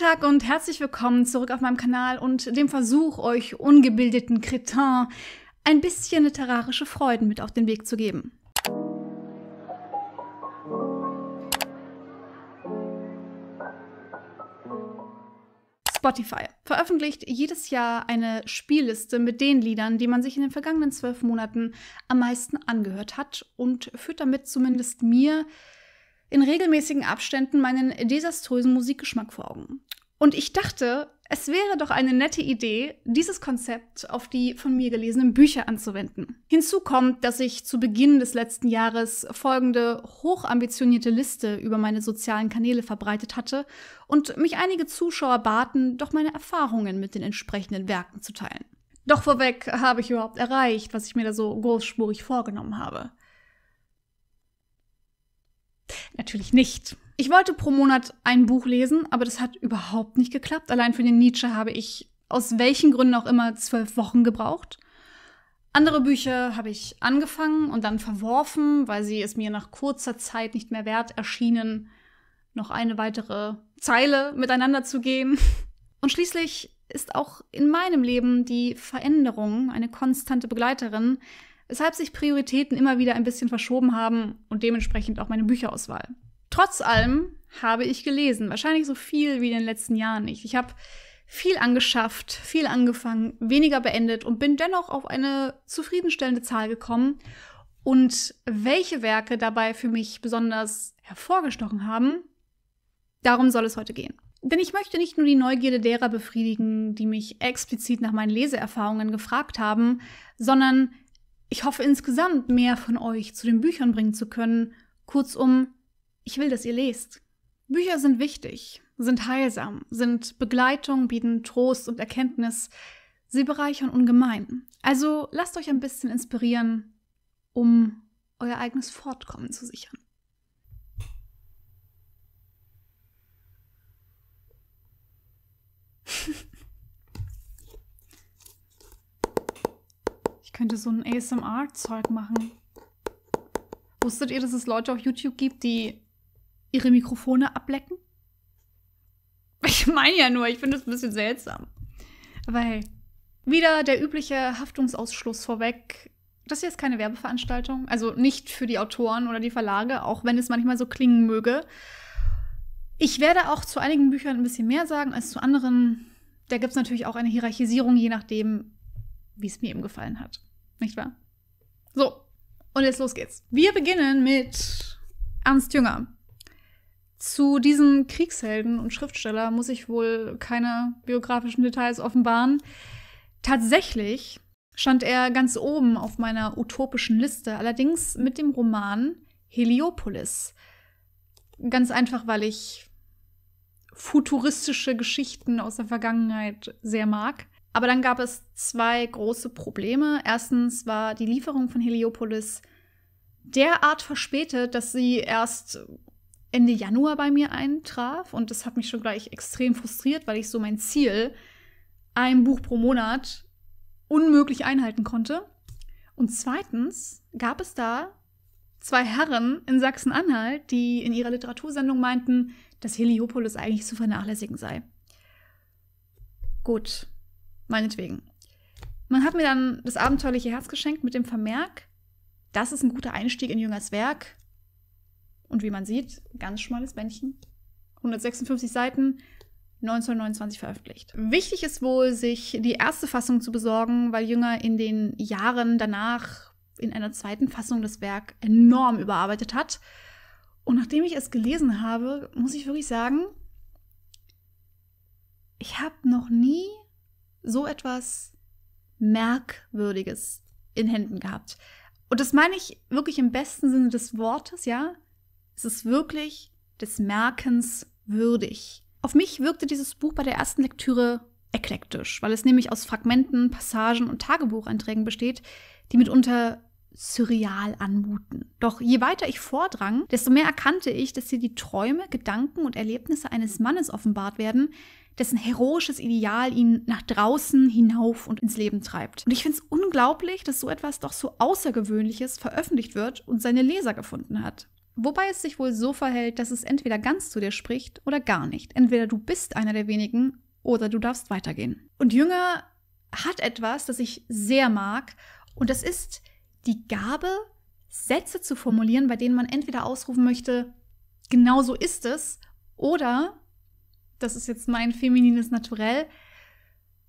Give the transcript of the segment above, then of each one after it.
Tag und herzlich willkommen zurück auf meinem Kanal und dem Versuch, euch ungebildeten Kretin ein bisschen literarische Freuden mit auf den Weg zu geben. Spotify veröffentlicht jedes Jahr eine Spielliste mit den Liedern, die man sich in den vergangenen zwölf Monaten am meisten angehört hat und führt damit zumindest mir in regelmäßigen Abständen meinen desaströsen Musikgeschmack vor Augen. Und ich dachte, es wäre doch eine nette Idee, dieses Konzept auf die von mir gelesenen Bücher anzuwenden. Hinzu kommt, dass ich zu Beginn des letzten Jahres folgende hochambitionierte Liste über meine sozialen Kanäle verbreitet hatte und mich einige Zuschauer baten, doch meine Erfahrungen mit den entsprechenden Werken zu teilen. Doch vorweg habe ich überhaupt erreicht, was ich mir da so großspurig vorgenommen habe. Natürlich nicht. Ich wollte pro Monat ein Buch lesen, aber das hat überhaupt nicht geklappt. Allein für den Nietzsche habe ich aus welchen Gründen auch immer zwölf Wochen gebraucht. Andere Bücher habe ich angefangen und dann verworfen, weil sie es mir nach kurzer Zeit nicht mehr wert erschienen, noch eine weitere Zeile miteinander zu gehen. Und schließlich ist auch in meinem Leben die Veränderung eine konstante Begleiterin, weshalb sich Prioritäten immer wieder ein bisschen verschoben haben und dementsprechend auch meine Bücherauswahl. Trotz allem habe ich gelesen, wahrscheinlich so viel wie in den letzten Jahren nicht. Ich habe viel angeschafft, viel angefangen, weniger beendet und bin dennoch auf eine zufriedenstellende Zahl gekommen. Und welche Werke dabei für mich besonders hervorgestochen haben, darum soll es heute gehen. Denn ich möchte nicht nur die Neugierde derer befriedigen, die mich explizit nach meinen Leseerfahrungen gefragt haben, sondern ich hoffe insgesamt mehr von euch zu den Büchern bringen zu können. Kurzum, ich will, dass ihr lest. Bücher sind wichtig, sind heilsam, sind Begleitung, bieten Trost und Erkenntnis. Sie bereichern ungemein. Also lasst euch ein bisschen inspirieren, um euer eigenes Fortkommen zu sichern. könnte so ein ASMR-Zeug machen. Wusstet ihr, dass es Leute auf YouTube gibt, die ihre Mikrofone ablecken? Ich meine ja nur, ich finde es ein bisschen seltsam. Weil wieder der übliche Haftungsausschluss vorweg. Das hier ist keine Werbeveranstaltung, also nicht für die Autoren oder die Verlage, auch wenn es manchmal so klingen möge. Ich werde auch zu einigen Büchern ein bisschen mehr sagen als zu anderen. Da gibt es natürlich auch eine Hierarchisierung, je nachdem, wie es mir eben gefallen hat. Nicht wahr? So, und jetzt los geht's. Wir beginnen mit Ernst Jünger. Zu diesem Kriegshelden und Schriftsteller muss ich wohl keine biografischen Details offenbaren. Tatsächlich stand er ganz oben auf meiner utopischen Liste, allerdings mit dem Roman Heliopolis. Ganz einfach, weil ich futuristische Geschichten aus der Vergangenheit sehr mag. Aber dann gab es zwei große Probleme. Erstens war die Lieferung von Heliopolis derart verspätet, dass sie erst Ende Januar bei mir eintraf. Und das hat mich schon gleich extrem frustriert, weil ich so mein Ziel, ein Buch pro Monat, unmöglich einhalten konnte. Und zweitens gab es da zwei Herren in Sachsen-Anhalt, die in ihrer Literatursendung meinten, dass Heliopolis eigentlich zu vernachlässigen sei. Gut, Meinetwegen. Man hat mir dann das abenteuerliche Herz geschenkt mit dem Vermerk, das ist ein guter Einstieg in Jüngers Werk. Und wie man sieht, ganz schmales Bändchen. 156 Seiten, 1929 veröffentlicht. Wichtig ist wohl, sich die erste Fassung zu besorgen, weil Jünger in den Jahren danach in einer zweiten Fassung das Werk enorm überarbeitet hat. Und nachdem ich es gelesen habe, muss ich wirklich sagen, ich habe noch nie so etwas Merkwürdiges in Händen gehabt. Und das meine ich wirklich im besten Sinne des Wortes, ja? Es ist wirklich des Merkens würdig. Auf mich wirkte dieses Buch bei der ersten Lektüre eklektisch, weil es nämlich aus Fragmenten, Passagen und Tagebucheinträgen besteht, die mitunter surreal anmuten. Doch je weiter ich vordrang, desto mehr erkannte ich, dass hier die Träume, Gedanken und Erlebnisse eines Mannes offenbart werden, dessen heroisches Ideal ihn nach draußen hinauf und ins Leben treibt. Und ich finde es unglaublich, dass so etwas doch so Außergewöhnliches veröffentlicht wird und seine Leser gefunden hat. Wobei es sich wohl so verhält, dass es entweder ganz zu dir spricht oder gar nicht. Entweder du bist einer der wenigen oder du darfst weitergehen. Und Jünger hat etwas, das ich sehr mag, und das ist die Gabe, Sätze zu formulieren, bei denen man entweder ausrufen möchte, genau so ist es, oder das ist jetzt mein feminines Naturell,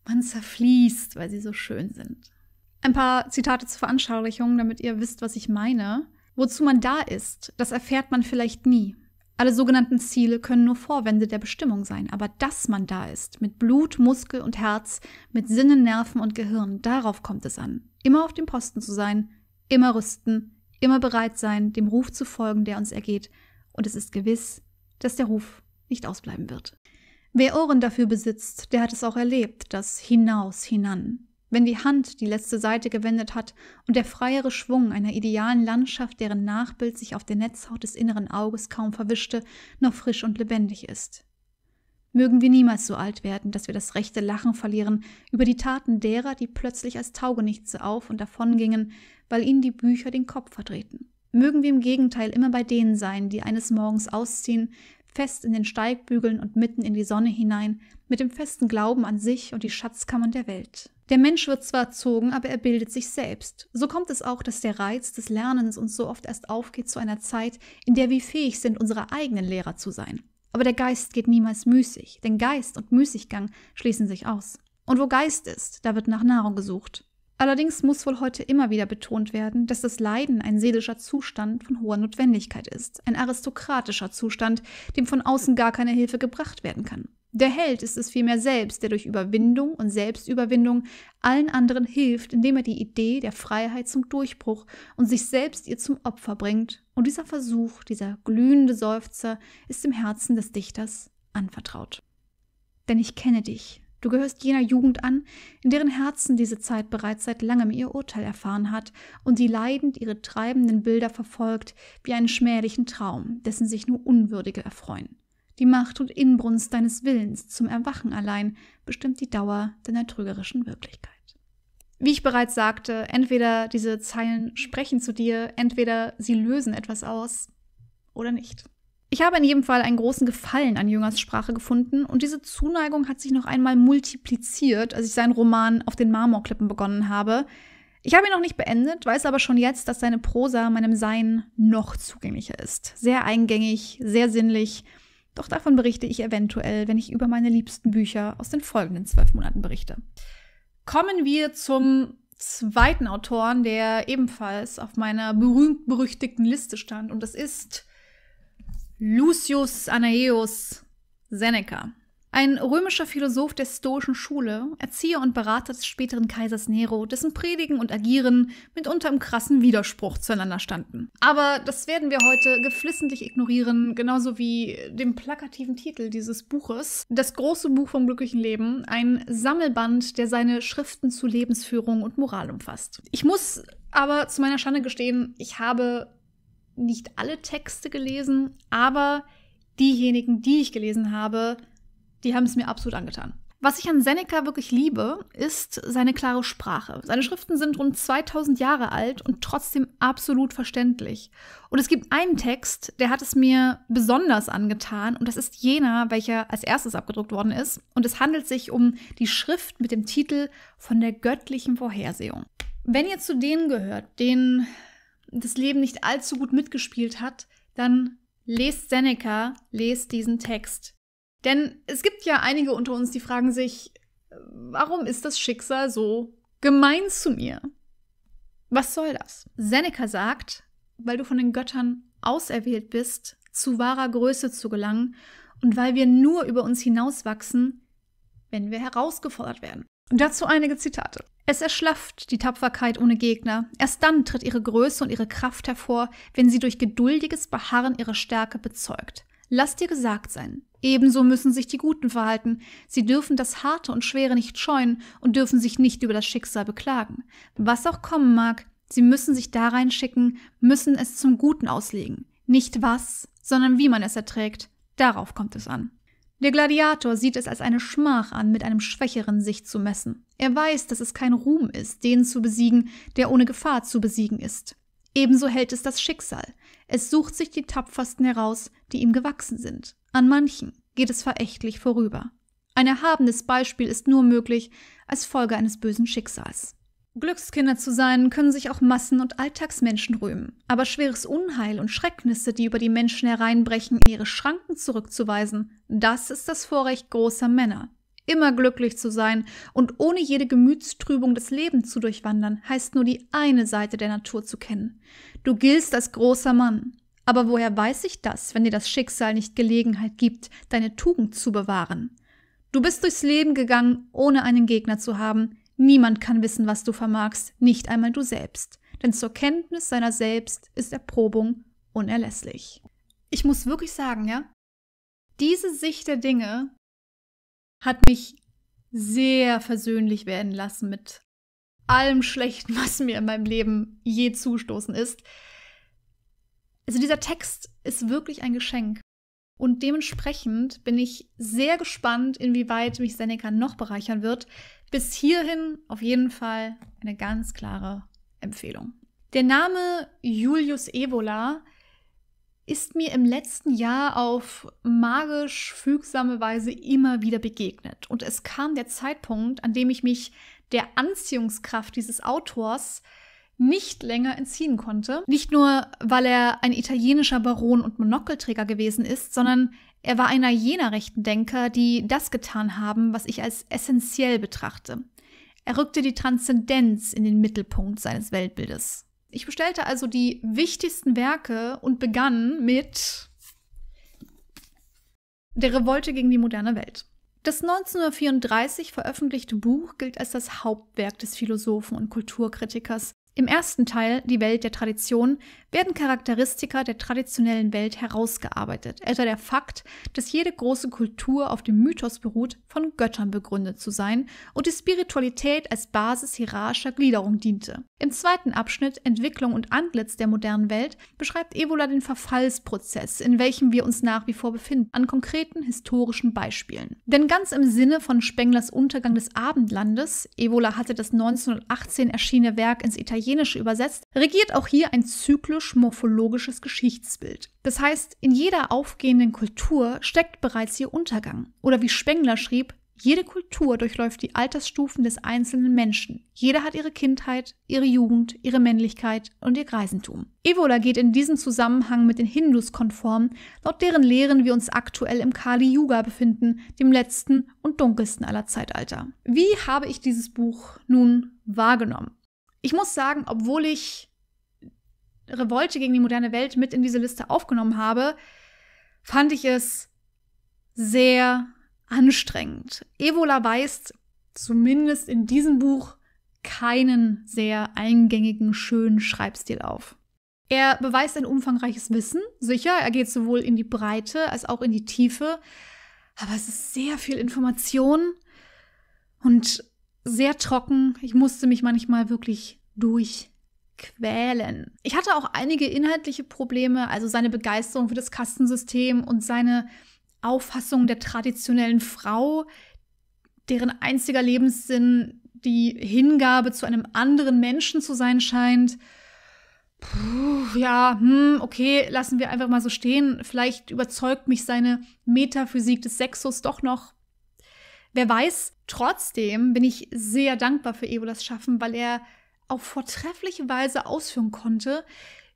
man zerfließt, weil sie so schön sind. Ein paar Zitate zur Veranschaulichung, damit ihr wisst, was ich meine. Wozu man da ist, das erfährt man vielleicht nie. Alle sogenannten Ziele können nur Vorwände der Bestimmung sein, aber dass man da ist, mit Blut, Muskel und Herz, mit Sinnen, Nerven und Gehirn, darauf kommt es an. Immer auf dem Posten zu sein, immer rüsten, immer bereit sein, dem Ruf zu folgen, der uns ergeht, und es ist gewiss, dass der Ruf nicht ausbleiben wird. Wer Ohren dafür besitzt, der hat es auch erlebt, das hinaus, hinan. Wenn die Hand die letzte Seite gewendet hat und der freiere Schwung einer idealen Landschaft, deren Nachbild sich auf der Netzhaut des inneren Auges kaum verwischte, noch frisch und lebendig ist. Mögen wir niemals so alt werden, dass wir das rechte Lachen verlieren über die Taten derer, die plötzlich als Taugenichtse auf und davon gingen, weil ihnen die Bücher den Kopf verdrehten. Mögen wir im Gegenteil immer bei denen sein, die eines Morgens ausziehen, fest in den Steigbügeln und mitten in die Sonne hinein, mit dem festen Glauben an sich und die Schatzkammern der Welt. Der Mensch wird zwar erzogen, aber er bildet sich selbst. So kommt es auch, dass der Reiz des Lernens uns so oft erst aufgeht zu einer Zeit, in der wir fähig sind, unsere eigenen Lehrer zu sein. Aber der Geist geht niemals müßig, denn Geist und Müßiggang schließen sich aus. Und wo Geist ist, da wird nach Nahrung gesucht. Allerdings muss wohl heute immer wieder betont werden, dass das Leiden ein seelischer Zustand von hoher Notwendigkeit ist, ein aristokratischer Zustand, dem von außen gar keine Hilfe gebracht werden kann. Der Held ist es vielmehr selbst, der durch Überwindung und Selbstüberwindung allen anderen hilft, indem er die Idee der Freiheit zum Durchbruch und sich selbst ihr zum Opfer bringt. Und dieser Versuch, dieser glühende Seufzer ist im Herzen des Dichters anvertraut. Denn ich kenne dich, Du gehörst jener Jugend an, in deren Herzen diese Zeit bereits seit langem ihr Urteil erfahren hat und die leidend ihre treibenden Bilder verfolgt wie einen schmählichen Traum, dessen sich nur Unwürdige erfreuen. Die Macht und Inbrunst deines Willens zum Erwachen allein bestimmt die Dauer deiner trügerischen Wirklichkeit. Wie ich bereits sagte, entweder diese Zeilen sprechen zu dir, entweder sie lösen etwas aus oder nicht. Ich habe in jedem Fall einen großen Gefallen an Jüngers Sprache gefunden und diese Zuneigung hat sich noch einmal multipliziert, als ich seinen Roman auf den Marmorklippen begonnen habe. Ich habe ihn noch nicht beendet, weiß aber schon jetzt, dass seine Prosa meinem Sein noch zugänglicher ist. Sehr eingängig, sehr sinnlich. Doch davon berichte ich eventuell, wenn ich über meine liebsten Bücher aus den folgenden zwölf Monaten berichte. Kommen wir zum zweiten Autoren, der ebenfalls auf meiner berühmt-berüchtigten Liste stand. Und das ist Lucius Anaeus Seneca. Ein römischer Philosoph der stoischen Schule, Erzieher und Berater des späteren Kaisers Nero, dessen Predigen und Agieren mitunter im krassen Widerspruch zueinander standen. Aber das werden wir heute geflissentlich ignorieren, genauso wie dem plakativen Titel dieses Buches, das große Buch vom glücklichen Leben, ein Sammelband, der seine Schriften zu Lebensführung und Moral umfasst. Ich muss aber zu meiner Schande gestehen, ich habe nicht alle Texte gelesen, aber diejenigen, die ich gelesen habe, die haben es mir absolut angetan. Was ich an Seneca wirklich liebe, ist seine klare Sprache. Seine Schriften sind rund 2000 Jahre alt und trotzdem absolut verständlich. Und es gibt einen Text, der hat es mir besonders angetan und das ist jener, welcher als erstes abgedruckt worden ist. Und es handelt sich um die Schrift mit dem Titel Von der göttlichen Vorhersehung. Wenn ihr zu denen gehört, denen das Leben nicht allzu gut mitgespielt hat, dann lest Seneca, lest diesen Text. Denn es gibt ja einige unter uns, die fragen sich, warum ist das Schicksal so gemein zu mir? Was soll das? Seneca sagt, weil du von den Göttern auserwählt bist, zu wahrer Größe zu gelangen und weil wir nur über uns hinauswachsen, wenn wir herausgefordert werden. Und dazu einige Zitate. Es erschlafft die Tapferkeit ohne Gegner. Erst dann tritt ihre Größe und ihre Kraft hervor, wenn sie durch geduldiges Beharren ihre Stärke bezeugt. Lass dir gesagt sein. Ebenso müssen sich die Guten verhalten. Sie dürfen das Harte und Schwere nicht scheuen und dürfen sich nicht über das Schicksal beklagen. Was auch kommen mag, sie müssen sich da reinschicken, müssen es zum Guten auslegen. Nicht was, sondern wie man es erträgt. Darauf kommt es an. Der Gladiator sieht es als eine Schmach an, mit einem Schwächeren sich zu messen. Er weiß, dass es kein Ruhm ist, den zu besiegen, der ohne Gefahr zu besiegen ist. Ebenso hält es das Schicksal. Es sucht sich die Tapfersten heraus, die ihm gewachsen sind. An manchen geht es verächtlich vorüber. Ein erhabenes Beispiel ist nur möglich als Folge eines bösen Schicksals. Glückskinder zu sein, können sich auch Massen- und Alltagsmenschen rühmen. Aber schweres Unheil und Schrecknisse, die über die Menschen hereinbrechen, ihre Schranken zurückzuweisen, das ist das Vorrecht großer Männer. Immer glücklich zu sein und ohne jede Gemütstrübung des Lebens zu durchwandern, heißt nur die eine Seite der Natur zu kennen. Du giltst als großer Mann. Aber woher weiß ich das, wenn dir das Schicksal nicht Gelegenheit gibt, deine Tugend zu bewahren? Du bist durchs Leben gegangen, ohne einen Gegner zu haben, Niemand kann wissen, was du vermagst, nicht einmal du selbst, denn zur Kenntnis seiner selbst ist Erprobung unerlässlich. Ich muss wirklich sagen, ja, diese Sicht der Dinge hat mich sehr versöhnlich werden lassen mit allem Schlechten, was mir in meinem Leben je zustoßen ist. Also dieser Text ist wirklich ein Geschenk. Und dementsprechend bin ich sehr gespannt, inwieweit mich Seneca noch bereichern wird. Bis hierhin auf jeden Fall eine ganz klare Empfehlung. Der Name Julius Evola ist mir im letzten Jahr auf magisch fügsame Weise immer wieder begegnet. Und es kam der Zeitpunkt, an dem ich mich der Anziehungskraft dieses Autors nicht länger entziehen konnte. Nicht nur, weil er ein italienischer Baron und Monokelträger gewesen ist, sondern er war einer jener rechten Denker, die das getan haben, was ich als essentiell betrachte. Er rückte die Transzendenz in den Mittelpunkt seines Weltbildes. Ich bestellte also die wichtigsten Werke und begann mit der Revolte gegen die moderne Welt. Das 1934 veröffentlichte Buch gilt als das Hauptwerk des Philosophen und Kulturkritikers, im ersten Teil, die Welt der Tradition, werden Charakteristika der traditionellen Welt herausgearbeitet, etwa der Fakt, dass jede große Kultur auf dem Mythos beruht, von Göttern begründet zu sein und die Spiritualität als Basis hierarchischer Gliederung diente. Im zweiten Abschnitt, Entwicklung und Antlitz der modernen Welt, beschreibt Evola den Verfallsprozess, in welchem wir uns nach wie vor befinden, an konkreten historischen Beispielen. Denn ganz im Sinne von Spenglers Untergang des Abendlandes, Evola hatte das 1918 erschienene Werk ins Italienische Italienische übersetzt, regiert auch hier ein zyklisch-morphologisches Geschichtsbild. Das heißt, in jeder aufgehenden Kultur steckt bereits ihr Untergang. Oder wie Spengler schrieb, jede Kultur durchläuft die Altersstufen des einzelnen Menschen. Jeder hat ihre Kindheit, ihre Jugend, ihre Männlichkeit und ihr Greisentum. Evola geht in diesem Zusammenhang mit den Hindus konform, laut deren Lehren wir uns aktuell im Kali Yuga befinden, dem letzten und dunkelsten aller Zeitalter. Wie habe ich dieses Buch nun wahrgenommen? ich muss sagen, obwohl ich Revolte gegen die moderne Welt mit in diese Liste aufgenommen habe, fand ich es sehr anstrengend. Evola weist zumindest in diesem Buch keinen sehr eingängigen, schönen Schreibstil auf. Er beweist ein umfangreiches Wissen, sicher, er geht sowohl in die Breite als auch in die Tiefe, aber es ist sehr viel Information und sehr trocken. Ich musste mich manchmal wirklich durchquälen. Ich hatte auch einige inhaltliche Probleme, also seine Begeisterung für das Kastensystem und seine Auffassung der traditionellen Frau, deren einziger Lebenssinn die Hingabe zu einem anderen Menschen zu sein scheint. Puh, ja, hm, okay, lassen wir einfach mal so stehen. Vielleicht überzeugt mich seine Metaphysik des Sexus doch noch Wer weiß, trotzdem bin ich sehr dankbar für Ebolas Schaffen, weil er auf vortreffliche Weise ausführen konnte,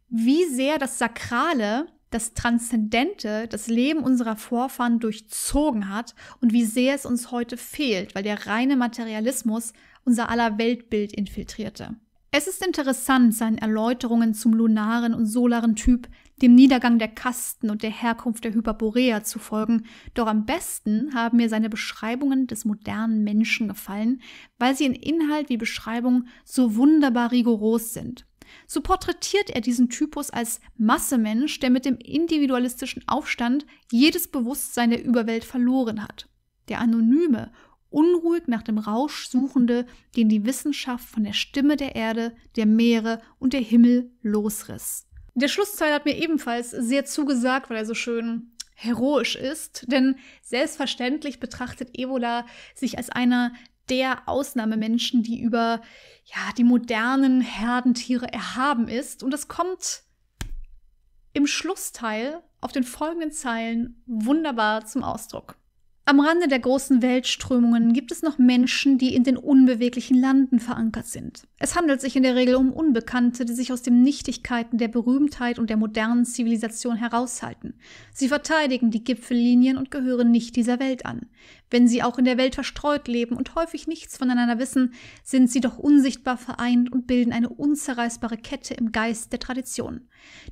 wie sehr das Sakrale, das Transzendente, das Leben unserer Vorfahren durchzogen hat und wie sehr es uns heute fehlt, weil der reine Materialismus unser aller Weltbild infiltrierte. Es ist interessant, seinen Erläuterungen zum lunaren und solaren Typ dem Niedergang der Kasten und der Herkunft der Hyperborea zu folgen, doch am besten haben mir seine Beschreibungen des modernen Menschen gefallen, weil sie in Inhalt wie Beschreibung so wunderbar rigoros sind. So porträtiert er diesen Typus als Massemensch, der mit dem individualistischen Aufstand jedes Bewusstsein der Überwelt verloren hat. Der anonyme, unruhig nach dem Rausch suchende, den die Wissenschaft von der Stimme der Erde, der Meere und der Himmel losriss. Der Schlussteil hat mir ebenfalls sehr zugesagt, weil er so schön heroisch ist, denn selbstverständlich betrachtet Ebola sich als einer der Ausnahmemenschen, die über ja, die modernen Herdentiere erhaben ist. Und das kommt im Schlussteil auf den folgenden Zeilen wunderbar zum Ausdruck. Am Rande der großen Weltströmungen gibt es noch Menschen, die in den unbeweglichen Landen verankert sind. Es handelt sich in der Regel um Unbekannte, die sich aus den Nichtigkeiten der Berühmtheit und der modernen Zivilisation heraushalten. Sie verteidigen die Gipfellinien und gehören nicht dieser Welt an. Wenn sie auch in der Welt verstreut leben und häufig nichts voneinander wissen, sind sie doch unsichtbar vereint und bilden eine unzerreißbare Kette im Geist der Tradition.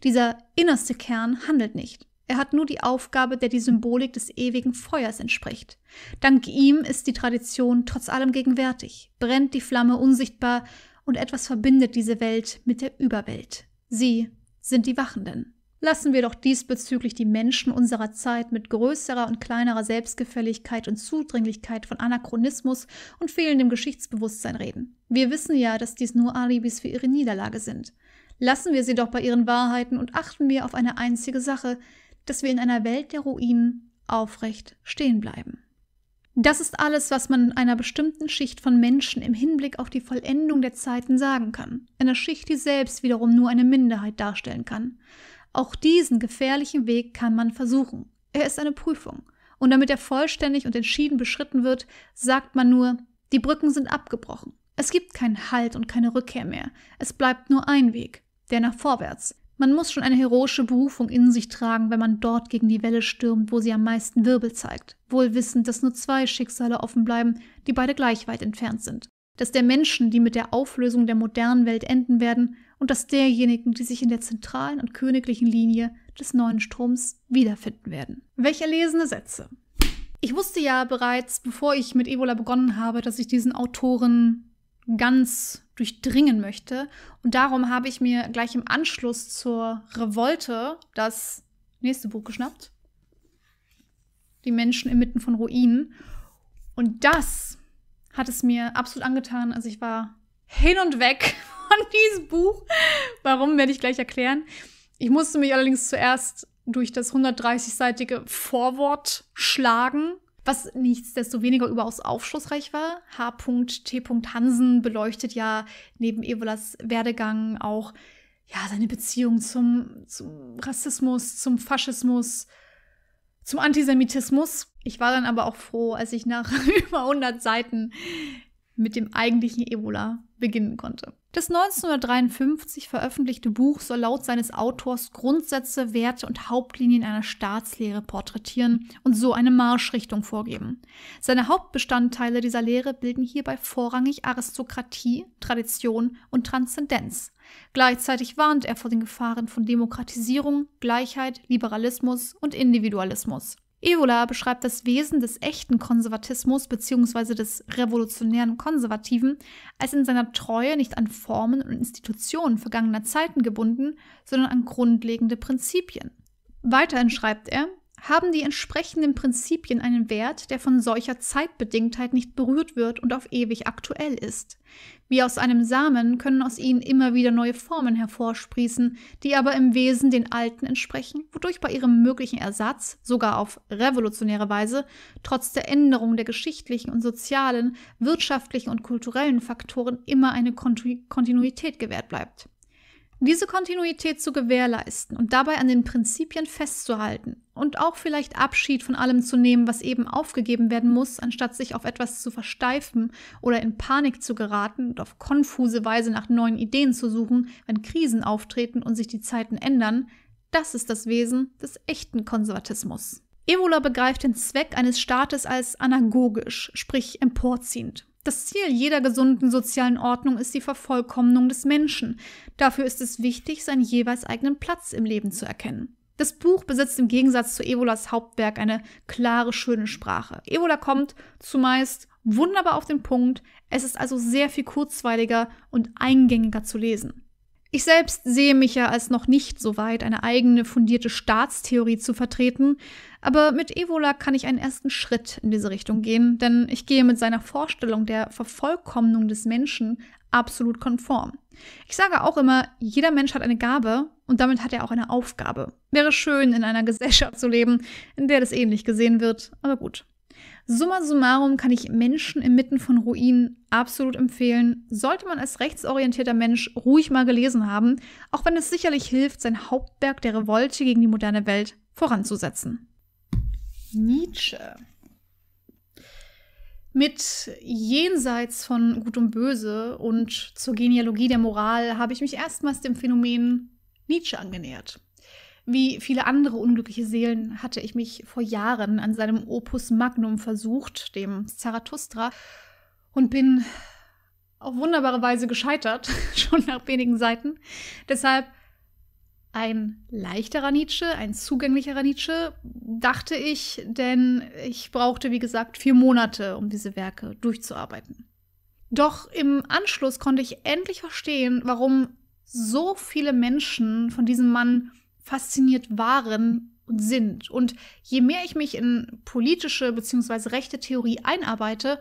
Dieser innerste Kern handelt nicht. Er hat nur die Aufgabe, der die Symbolik des ewigen Feuers entspricht. Dank ihm ist die Tradition trotz allem gegenwärtig, brennt die Flamme unsichtbar und etwas verbindet diese Welt mit der Überwelt. Sie sind die Wachenden. Lassen wir doch diesbezüglich die Menschen unserer Zeit mit größerer und kleinerer Selbstgefälligkeit und Zudringlichkeit von Anachronismus und fehlendem Geschichtsbewusstsein reden. Wir wissen ja, dass dies nur Alibis für ihre Niederlage sind. Lassen wir sie doch bei ihren Wahrheiten und achten wir auf eine einzige Sache, dass wir in einer Welt der Ruinen aufrecht stehen bleiben. Das ist alles, was man einer bestimmten Schicht von Menschen im Hinblick auf die Vollendung der Zeiten sagen kann, einer Schicht, die selbst wiederum nur eine Minderheit darstellen kann. Auch diesen gefährlichen Weg kann man versuchen. Er ist eine Prüfung. Und damit er vollständig und entschieden beschritten wird, sagt man nur, die Brücken sind abgebrochen. Es gibt keinen Halt und keine Rückkehr mehr. Es bleibt nur ein Weg, der nach vorwärts, man muss schon eine heroische Berufung in sich tragen, wenn man dort gegen die Welle stürmt, wo sie am meisten Wirbel zeigt, wohl wissend, dass nur zwei Schicksale offen bleiben, die beide gleich weit entfernt sind. dass der Menschen, die mit der Auflösung der modernen Welt enden werden, und dass derjenigen, die sich in der zentralen und königlichen Linie des neuen Stroms wiederfinden werden. Welch lesende Sätze. Ich wusste ja bereits, bevor ich mit Ebola begonnen habe, dass ich diesen Autoren ganz durchdringen möchte. Und darum habe ich mir gleich im Anschluss zur Revolte das nächste Buch geschnappt. Die Menschen inmitten von Ruinen. Und das hat es mir absolut angetan. Also ich war hin und weg von diesem Buch. Warum werde ich gleich erklären. Ich musste mich allerdings zuerst durch das 130-seitige Vorwort schlagen, was nichtsdestoweniger überaus aufschlussreich war, H.T. Hansen beleuchtet ja neben Evolas Werdegang auch ja, seine Beziehung zum, zum Rassismus, zum Faschismus, zum Antisemitismus. Ich war dann aber auch froh, als ich nach über 100 Seiten mit dem eigentlichen Ebola beginnen konnte. Das 1953 veröffentlichte Buch soll laut seines Autors Grundsätze, Werte und Hauptlinien einer Staatslehre porträtieren und so eine Marschrichtung vorgeben. Seine Hauptbestandteile dieser Lehre bilden hierbei vorrangig Aristokratie, Tradition und Transzendenz. Gleichzeitig warnt er vor den Gefahren von Demokratisierung, Gleichheit, Liberalismus und Individualismus. Evola beschreibt das Wesen des echten Konservatismus bzw. des revolutionären Konservativen als in seiner Treue nicht an Formen und Institutionen vergangener Zeiten gebunden, sondern an grundlegende Prinzipien. Weiterhin schreibt er, haben die entsprechenden Prinzipien einen Wert, der von solcher Zeitbedingtheit nicht berührt wird und auf ewig aktuell ist. Wie aus einem Samen können aus ihnen immer wieder neue Formen hervorsprießen, die aber im Wesen den alten entsprechen, wodurch bei ihrem möglichen Ersatz, sogar auf revolutionäre Weise, trotz der Änderung der geschichtlichen und sozialen, wirtschaftlichen und kulturellen Faktoren immer eine Kontinuität gewährt bleibt. Diese Kontinuität zu gewährleisten und dabei an den Prinzipien festzuhalten und auch vielleicht Abschied von allem zu nehmen, was eben aufgegeben werden muss, anstatt sich auf etwas zu versteifen oder in Panik zu geraten und auf konfuse Weise nach neuen Ideen zu suchen, wenn Krisen auftreten und sich die Zeiten ändern, das ist das Wesen des echten Konservatismus. Evola begreift den Zweck eines Staates als anagogisch, sprich emporziehend. Das Ziel jeder gesunden sozialen Ordnung ist die Vervollkommnung des Menschen. Dafür ist es wichtig, seinen jeweils eigenen Platz im Leben zu erkennen. Das Buch besitzt im Gegensatz zu Evolas Hauptwerk eine klare, schöne Sprache. Evola kommt zumeist wunderbar auf den Punkt, es ist also sehr viel kurzweiliger und eingängiger zu lesen. Ich selbst sehe mich ja als noch nicht so weit, eine eigene fundierte Staatstheorie zu vertreten, aber mit Evola kann ich einen ersten Schritt in diese Richtung gehen, denn ich gehe mit seiner Vorstellung der Vervollkommnung des Menschen absolut konform. Ich sage auch immer, jeder Mensch hat eine Gabe und damit hat er auch eine Aufgabe. Wäre schön, in einer Gesellschaft zu leben, in der das ähnlich gesehen wird, aber gut. Summa summarum kann ich Menschen inmitten von Ruinen absolut empfehlen, sollte man als rechtsorientierter Mensch ruhig mal gelesen haben, auch wenn es sicherlich hilft, sein Hauptwerk der Revolte gegen die moderne Welt voranzusetzen. Nietzsche. Mit Jenseits von Gut und Böse und zur Genealogie der Moral habe ich mich erstmals dem Phänomen Nietzsche angenähert. Wie viele andere unglückliche Seelen hatte ich mich vor Jahren an seinem Opus Magnum versucht, dem Zarathustra, und bin auf wunderbare Weise gescheitert, schon nach wenigen Seiten. Deshalb ein leichterer Nietzsche, ein zugänglicherer Nietzsche, dachte ich, denn ich brauchte, wie gesagt, vier Monate, um diese Werke durchzuarbeiten. Doch im Anschluss konnte ich endlich verstehen, warum so viele Menschen von diesem Mann fasziniert waren und sind. Und je mehr ich mich in politische bzw. rechte Theorie einarbeite,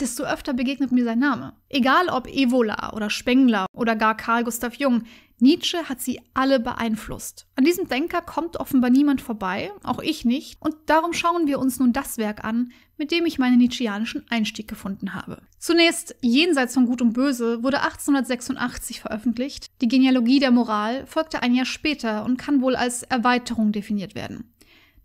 desto öfter begegnet mir sein Name. Egal ob Evola oder Spengler oder gar Karl Gustav Jung, Nietzsche hat sie alle beeinflusst. An diesem Denker kommt offenbar niemand vorbei, auch ich nicht, und darum schauen wir uns nun das Werk an, mit dem ich meinen nietzscheanischen Einstieg gefunden habe. Zunächst Jenseits von Gut und Böse wurde 1886 veröffentlicht. Die Genealogie der Moral folgte ein Jahr später und kann wohl als Erweiterung definiert werden.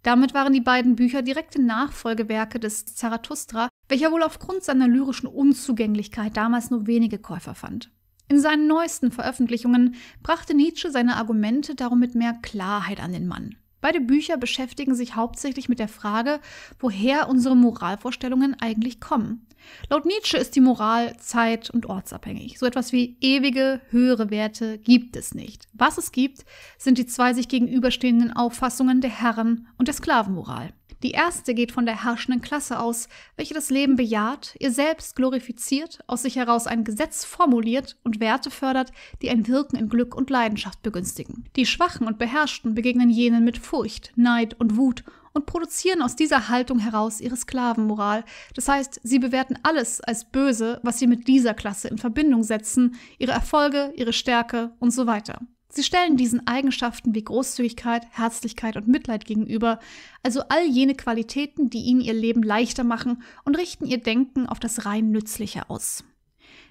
Damit waren die beiden Bücher direkte Nachfolgewerke des Zarathustra, welcher wohl aufgrund seiner lyrischen Unzugänglichkeit damals nur wenige Käufer fand. In seinen neuesten Veröffentlichungen brachte Nietzsche seine Argumente darum mit mehr Klarheit an den Mann. Beide Bücher beschäftigen sich hauptsächlich mit der Frage, woher unsere Moralvorstellungen eigentlich kommen. Laut Nietzsche ist die Moral zeit- und ortsabhängig. So etwas wie ewige, höhere Werte gibt es nicht. Was es gibt, sind die zwei sich gegenüberstehenden Auffassungen der Herren- und der Sklavenmoral. Die erste geht von der herrschenden Klasse aus, welche das Leben bejaht, ihr selbst glorifiziert, aus sich heraus ein Gesetz formuliert und Werte fördert, die ein Wirken in Glück und Leidenschaft begünstigen. Die Schwachen und Beherrschten begegnen jenen mit Furcht, Neid und Wut und produzieren aus dieser Haltung heraus ihre Sklavenmoral. Das heißt, sie bewerten alles als böse, was sie mit dieser Klasse in Verbindung setzen, ihre Erfolge, ihre Stärke und so weiter. Sie stellen diesen Eigenschaften wie Großzügigkeit, Herzlichkeit und Mitleid gegenüber, also all jene Qualitäten, die ihnen ihr Leben leichter machen und richten ihr Denken auf das rein Nützliche aus.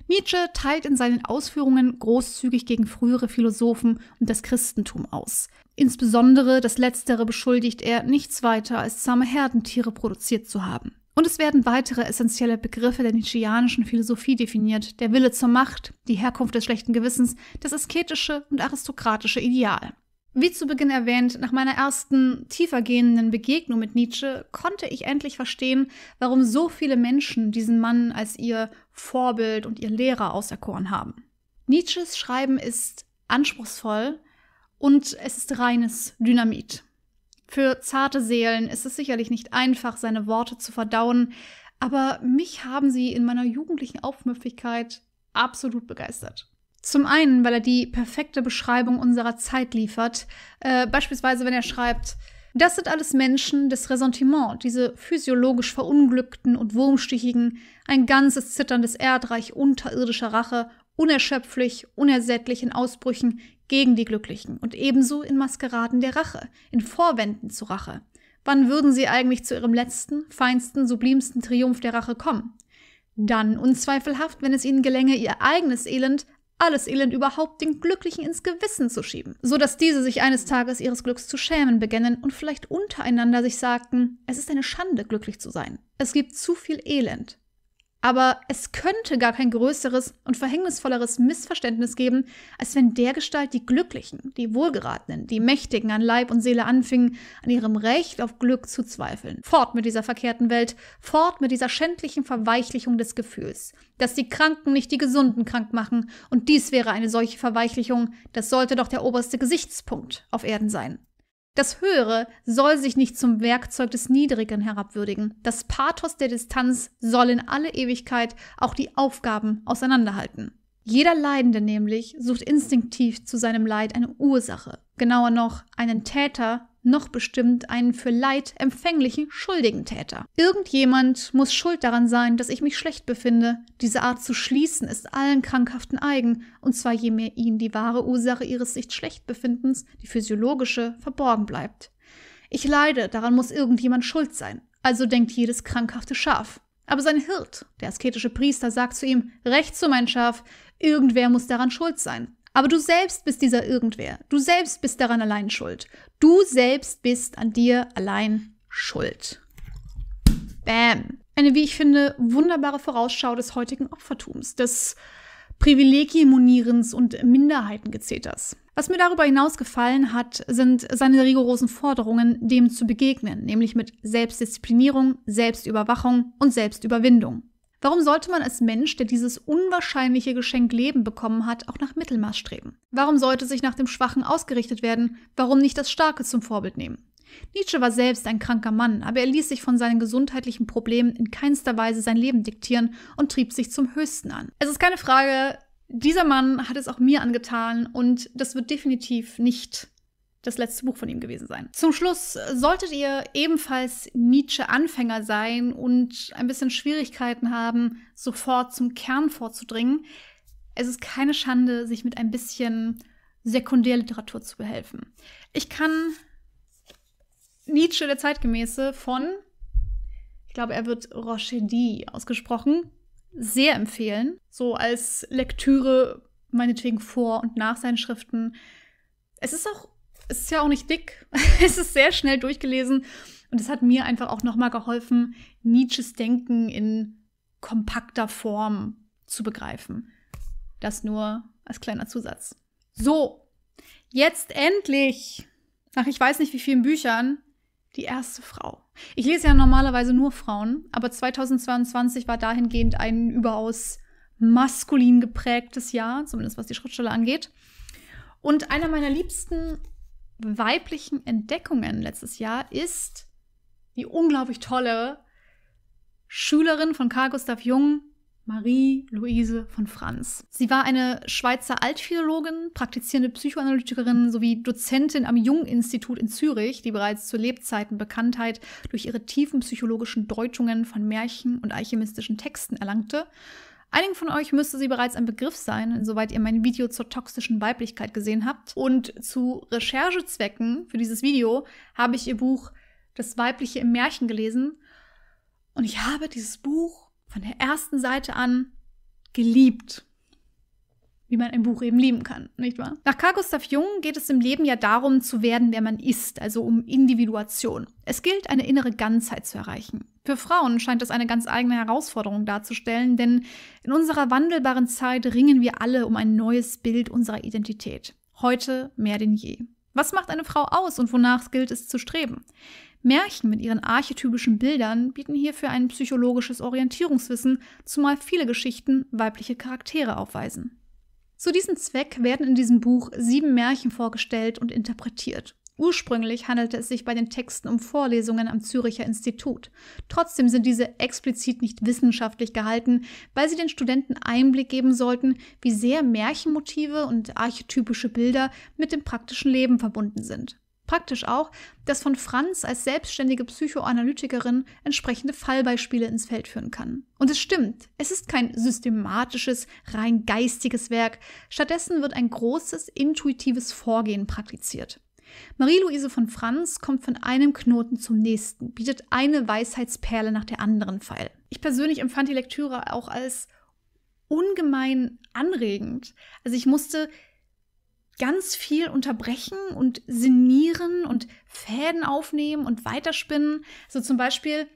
Nietzsche teilt in seinen Ausführungen großzügig gegen frühere Philosophen und das Christentum aus. Insbesondere das Letztere beschuldigt er, nichts weiter als zahme Herdentiere produziert zu haben. Und es werden weitere essentielle Begriffe der nietzscheanischen Philosophie definiert, der Wille zur Macht, die Herkunft des schlechten Gewissens, das asketische und aristokratische Ideal. Wie zu Beginn erwähnt, nach meiner ersten tiefergehenden Begegnung mit Nietzsche konnte ich endlich verstehen, warum so viele Menschen diesen Mann als ihr Vorbild und ihr Lehrer auserkoren haben. Nietzsches Schreiben ist anspruchsvoll und es ist reines Dynamit. Für zarte Seelen ist es sicherlich nicht einfach, seine Worte zu verdauen, aber mich haben sie in meiner jugendlichen Aufmüffigkeit absolut begeistert. Zum einen, weil er die perfekte Beschreibung unserer Zeit liefert, äh, beispielsweise wenn er schreibt, das sind alles Menschen des Ressentiment, diese physiologisch verunglückten und wurmstichigen, ein ganzes zitterndes Erdreich unterirdischer Rache, unerschöpflich, unersättlich in Ausbrüchen, gegen die Glücklichen und ebenso in Maskeraden der Rache, in Vorwänden zur Rache. Wann würden sie eigentlich zu ihrem letzten, feinsten, sublimsten Triumph der Rache kommen? Dann unzweifelhaft, wenn es ihnen gelänge, ihr eigenes Elend, alles Elend überhaupt den Glücklichen ins Gewissen zu schieben, so dass diese sich eines Tages ihres Glücks zu schämen beginnen und vielleicht untereinander sich sagten, es ist eine Schande, glücklich zu sein. Es gibt zu viel Elend. Aber es könnte gar kein größeres und verhängnisvolleres Missverständnis geben, als wenn dergestalt die Glücklichen, die Wohlgeratenen, die Mächtigen an Leib und Seele anfingen, an ihrem Recht auf Glück zu zweifeln. Fort mit dieser verkehrten Welt, fort mit dieser schändlichen Verweichlichung des Gefühls. Dass die Kranken nicht die Gesunden krank machen, und dies wäre eine solche Verweichlichung, das sollte doch der oberste Gesichtspunkt auf Erden sein. Das Höhere soll sich nicht zum Werkzeug des Niedrigen herabwürdigen. Das Pathos der Distanz soll in alle Ewigkeit auch die Aufgaben auseinanderhalten. Jeder Leidende nämlich sucht instinktiv zu seinem Leid eine Ursache, genauer noch einen Täter noch bestimmt einen für Leid empfänglichen, schuldigen Täter. Irgendjemand muss schuld daran sein, dass ich mich schlecht befinde. Diese Art zu schließen ist allen Krankhaften eigen, und zwar je mehr ihnen die wahre Ursache ihres nicht schlecht Befindens, die physiologische, verborgen bleibt. Ich leide, daran muss irgendjemand schuld sein. Also denkt jedes krankhafte Schaf. Aber sein Hirt, der asketische Priester, sagt zu ihm, Recht zu mein Schaf, irgendwer muss daran schuld sein. Aber du selbst bist dieser Irgendwer. Du selbst bist daran allein schuld. Du selbst bist an dir allein schuld. Bam. Eine, wie ich finde, wunderbare Vorausschau des heutigen Opfertums, des Privilegiemonierens und Minderheitengezeters. Was mir darüber hinaus gefallen hat, sind seine rigorosen Forderungen, dem zu begegnen, nämlich mit Selbstdisziplinierung, Selbstüberwachung und Selbstüberwindung. Warum sollte man als Mensch, der dieses unwahrscheinliche Geschenk Leben bekommen hat, auch nach Mittelmaß streben? Warum sollte sich nach dem Schwachen ausgerichtet werden? Warum nicht das Starke zum Vorbild nehmen? Nietzsche war selbst ein kranker Mann, aber er ließ sich von seinen gesundheitlichen Problemen in keinster Weise sein Leben diktieren und trieb sich zum Höchsten an. Es ist keine Frage, dieser Mann hat es auch mir angetan und das wird definitiv nicht das letzte Buch von ihm gewesen sein. Zum Schluss äh, solltet ihr ebenfalls Nietzsche-Anfänger sein und ein bisschen Schwierigkeiten haben, sofort zum Kern vorzudringen. Es ist keine Schande, sich mit ein bisschen Sekundärliteratur zu behelfen. Ich kann Nietzsche, der Zeitgemäße, von, ich glaube, er wird Rochedi ausgesprochen, sehr empfehlen. So als Lektüre, meinetwegen vor und nach seinen Schriften. Es ist auch es ist ja auch nicht dick. es ist sehr schnell durchgelesen. Und es hat mir einfach auch nochmal geholfen, Nietzsches Denken in kompakter Form zu begreifen. Das nur als kleiner Zusatz. So, jetzt endlich, nach ich weiß nicht wie vielen Büchern, die erste Frau. Ich lese ja normalerweise nur Frauen, aber 2022 war dahingehend ein überaus maskulin geprägtes Jahr, zumindest was die Schriftsteller angeht. Und einer meiner liebsten weiblichen Entdeckungen letztes Jahr ist die unglaublich tolle Schülerin von Karl Gustav Jung, Marie-Louise von Franz. Sie war eine Schweizer Altphilologin, praktizierende Psychoanalytikerin sowie Dozentin am Jung-Institut in Zürich, die bereits zu Lebzeiten Bekanntheit durch ihre tiefen psychologischen Deutungen von Märchen und alchemistischen Texten erlangte Einigen von euch müsste sie bereits ein Begriff sein, soweit ihr mein Video zur toxischen Weiblichkeit gesehen habt. Und zu Recherchezwecken für dieses Video habe ich ihr Buch Das Weibliche im Märchen gelesen. Und ich habe dieses Buch von der ersten Seite an geliebt wie man ein Buch eben lieben kann, nicht wahr? Nach Carl Gustav Jung geht es im Leben ja darum, zu werden, wer man ist, also um Individuation. Es gilt, eine innere Ganzheit zu erreichen. Für Frauen scheint das eine ganz eigene Herausforderung darzustellen, denn in unserer wandelbaren Zeit ringen wir alle um ein neues Bild unserer Identität. Heute mehr denn je. Was macht eine Frau aus und wonach gilt es zu streben? Märchen mit ihren archetypischen Bildern bieten hierfür ein psychologisches Orientierungswissen, zumal viele Geschichten weibliche Charaktere aufweisen. Zu diesem Zweck werden in diesem Buch sieben Märchen vorgestellt und interpretiert. Ursprünglich handelte es sich bei den Texten um Vorlesungen am Züricher Institut. Trotzdem sind diese explizit nicht wissenschaftlich gehalten, weil sie den Studenten Einblick geben sollten, wie sehr Märchenmotive und archetypische Bilder mit dem praktischen Leben verbunden sind. Praktisch auch, dass von Franz als selbstständige Psychoanalytikerin entsprechende Fallbeispiele ins Feld führen kann. Und es stimmt, es ist kein systematisches, rein geistiges Werk, stattdessen wird ein großes, intuitives Vorgehen praktiziert. Marie-Louise von Franz kommt von einem Knoten zum nächsten, bietet eine Weisheitsperle nach der anderen feil. Ich persönlich empfand die Lektüre auch als ungemein anregend. Also ich musste ganz viel unterbrechen und sinnieren und Fäden aufnehmen und weiterspinnen. So zum Beispiel,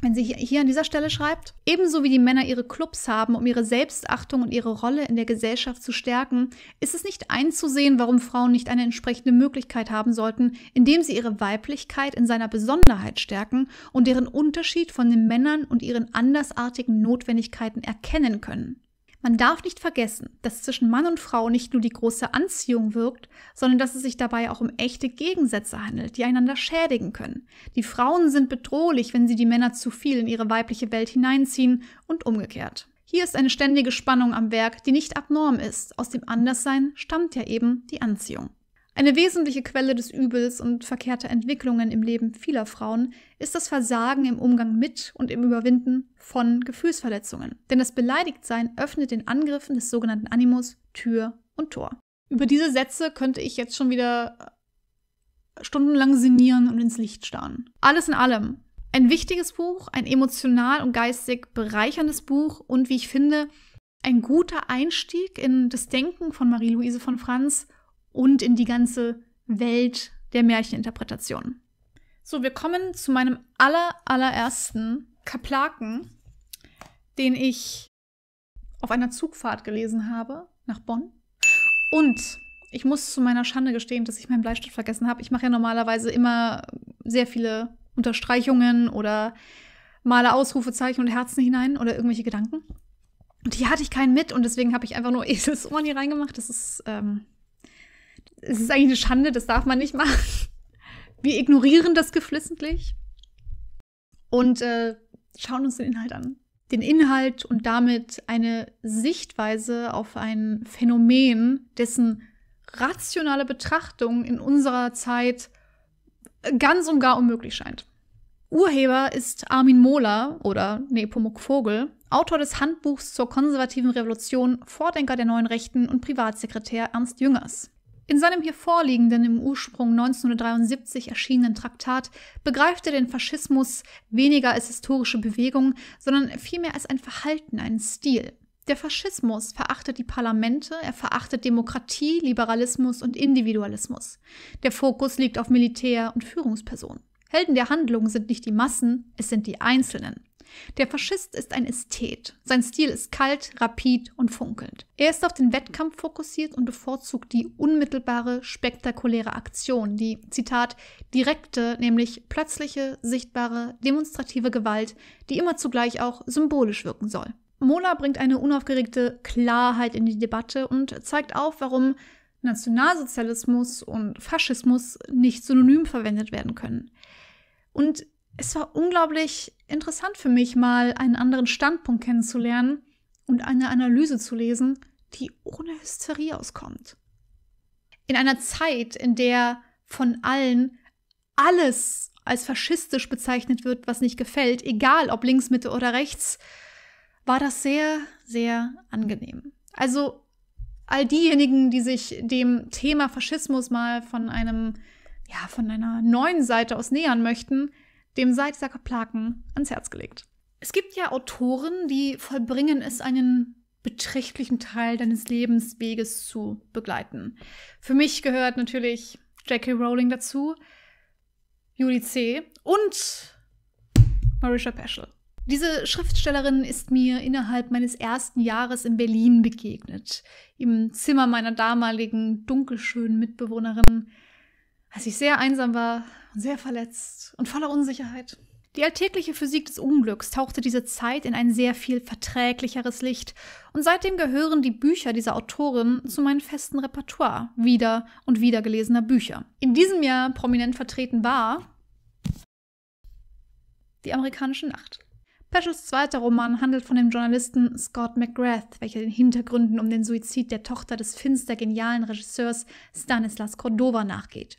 wenn sie hier an dieser Stelle schreibt, ebenso wie die Männer ihre Clubs haben, um ihre Selbstachtung und ihre Rolle in der Gesellschaft zu stärken, ist es nicht einzusehen, warum Frauen nicht eine entsprechende Möglichkeit haben sollten, indem sie ihre Weiblichkeit in seiner Besonderheit stärken und deren Unterschied von den Männern und ihren andersartigen Notwendigkeiten erkennen können. Man darf nicht vergessen, dass zwischen Mann und Frau nicht nur die große Anziehung wirkt, sondern dass es sich dabei auch um echte Gegensätze handelt, die einander schädigen können. Die Frauen sind bedrohlich, wenn sie die Männer zu viel in ihre weibliche Welt hineinziehen und umgekehrt. Hier ist eine ständige Spannung am Werk, die nicht abnorm ist. Aus dem Anderssein stammt ja eben die Anziehung. Eine wesentliche Quelle des Übels und verkehrter Entwicklungen im Leben vieler Frauen ist das Versagen im Umgang mit und im Überwinden von Gefühlsverletzungen. Denn das Beleidigtsein öffnet den Angriffen des sogenannten Animus Tür und Tor. Über diese Sätze könnte ich jetzt schon wieder äh, stundenlang sinnieren und ins Licht starren. Alles in allem, ein wichtiges Buch, ein emotional und geistig bereicherndes Buch und wie ich finde, ein guter Einstieg in das Denken von Marie-Louise von Franz und in die ganze Welt der Märcheninterpretation. So, wir kommen zu meinem aller, allerersten Kaplaken, den ich auf einer Zugfahrt gelesen habe nach Bonn. Und ich muss zu meiner Schande gestehen, dass ich meinen Bleistift vergessen habe. Ich mache ja normalerweise immer sehr viele Unterstreichungen oder male Ausrufezeichen und Herzen hinein oder irgendwelche Gedanken. Und hier hatte ich keinen mit und deswegen habe ich einfach nur Eselsohren hier reingemacht. Das ist ähm, es ist eigentlich eine Schande, das darf man nicht machen. Wir ignorieren das geflissentlich und äh, schauen uns den Inhalt an. Den Inhalt und damit eine Sichtweise auf ein Phänomen, dessen rationale Betrachtung in unserer Zeit ganz und gar unmöglich scheint. Urheber ist Armin Mohler oder Nepomuk Vogel, Autor des Handbuchs zur konservativen Revolution, Vordenker der neuen Rechten und Privatsekretär Ernst Jüngers. In seinem hier vorliegenden, im Ursprung 1973 erschienenen Traktat begreift er den Faschismus weniger als historische Bewegung, sondern vielmehr als ein Verhalten, einen Stil. Der Faschismus verachtet die Parlamente, er verachtet Demokratie, Liberalismus und Individualismus. Der Fokus liegt auf Militär und Führungspersonen. Helden der Handlung sind nicht die Massen, es sind die Einzelnen. Der Faschist ist ein Ästhet. Sein Stil ist kalt, rapid und funkelnd. Er ist auf den Wettkampf fokussiert und bevorzugt die unmittelbare, spektakuläre Aktion, die, Zitat, direkte, nämlich plötzliche, sichtbare, demonstrative Gewalt, die immer zugleich auch symbolisch wirken soll. Mola bringt eine unaufgeregte Klarheit in die Debatte und zeigt auf, warum Nationalsozialismus und Faschismus nicht synonym verwendet werden können. Und es war unglaublich interessant für mich, mal einen anderen Standpunkt kennenzulernen und eine Analyse zu lesen, die ohne Hysterie auskommt. In einer Zeit, in der von allen alles als faschistisch bezeichnet wird, was nicht gefällt, egal ob links, Mitte oder rechts, war das sehr, sehr angenehm. Also all diejenigen, die sich dem Thema Faschismus mal von einem, ja, von einer neuen Seite aus nähern möchten, dem sei dieser Plaken ans Herz gelegt. Es gibt ja Autoren, die vollbringen es, einen beträchtlichen Teil deines Lebensweges zu begleiten. Für mich gehört natürlich Jackie Rowling dazu, Julie C. und Marisha Peschel. Diese Schriftstellerin ist mir innerhalb meines ersten Jahres in Berlin begegnet, im Zimmer meiner damaligen dunkelschönen Mitbewohnerin als ich sehr einsam war und sehr verletzt und voller Unsicherheit. Die alltägliche Physik des Unglücks tauchte diese Zeit in ein sehr viel verträglicheres Licht, und seitdem gehören die Bücher dieser Autorin zu meinem festen Repertoire wieder und wiedergelesener Bücher. In diesem Jahr prominent vertreten war Die amerikanische Nacht. Peschels zweiter Roman handelt von dem Journalisten Scott McGrath, welcher den Hintergründen um den Suizid der Tochter des finster genialen Regisseurs Stanislas Cordova nachgeht.